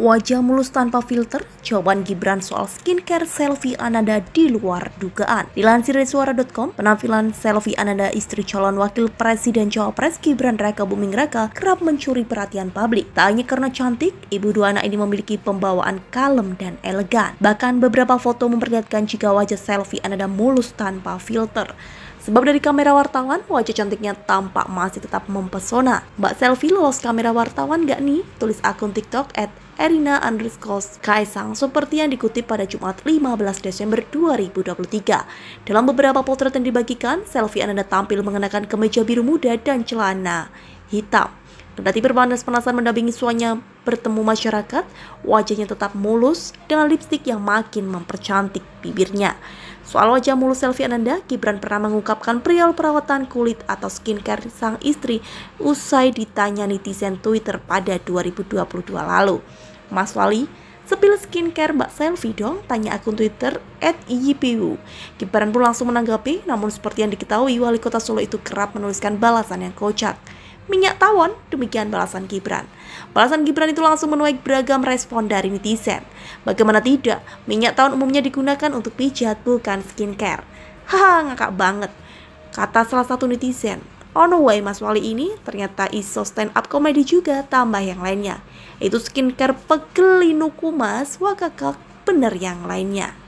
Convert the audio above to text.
Wajah mulus tanpa filter, jawaban Gibran soal skincare selfie Ananda di luar dugaan. Dilansir dari suara.com, penampilan selfie Ananda istri calon wakil presiden Cawapres Gibran Raka Buming Raka kerap mencuri perhatian publik. Tak hanya karena cantik, ibu dua anak ini memiliki pembawaan kalem dan elegan. Bahkan beberapa foto memperlihatkan jika wajah selfie Ananda mulus tanpa filter. Sebab dari kamera wartawan, wajah cantiknya tampak masih tetap mempesona. Mbak Selfie lolos kamera wartawan gak nih? Tulis akun TikTok at Erina underscore Kaisang seperti yang dikutip pada Jumat 15 Desember 2023. Dalam beberapa potret yang dibagikan, Selfie Ananda tampil mengenakan kemeja biru muda dan celana hitam. Kendati berpanas-panasan mendampingi suaminya bertemu masyarakat, wajahnya tetap mulus dengan lipstik yang makin mempercantik bibirnya. Soal wajah mulus selfie Ananda, Gibran pernah mengungkapkan perihal perawatan kulit atau skincare sang istri usai ditanya netizen Twitter pada 2022 lalu. Mas Wali, Sepil skincare mbak selfie dong, tanya akun Twitter at IYPU. Gibran pun langsung menanggapi, namun seperti yang diketahui, wali kota Solo itu kerap menuliskan balasan yang kocak minyak tawon, demikian balasan Gibran. Balasan Gibran itu langsung menuai beragam respon dari netizen. Bagaimana tidak, minyak tawon umumnya digunakan untuk pijat bukan skincare. Haha, ngakak banget. Kata salah satu netizen, On oh the way Mas Wali ini ternyata iso stand up comedy juga tambah yang lainnya. Itu skincare pegelinuku mas, wakakak bener yang lainnya.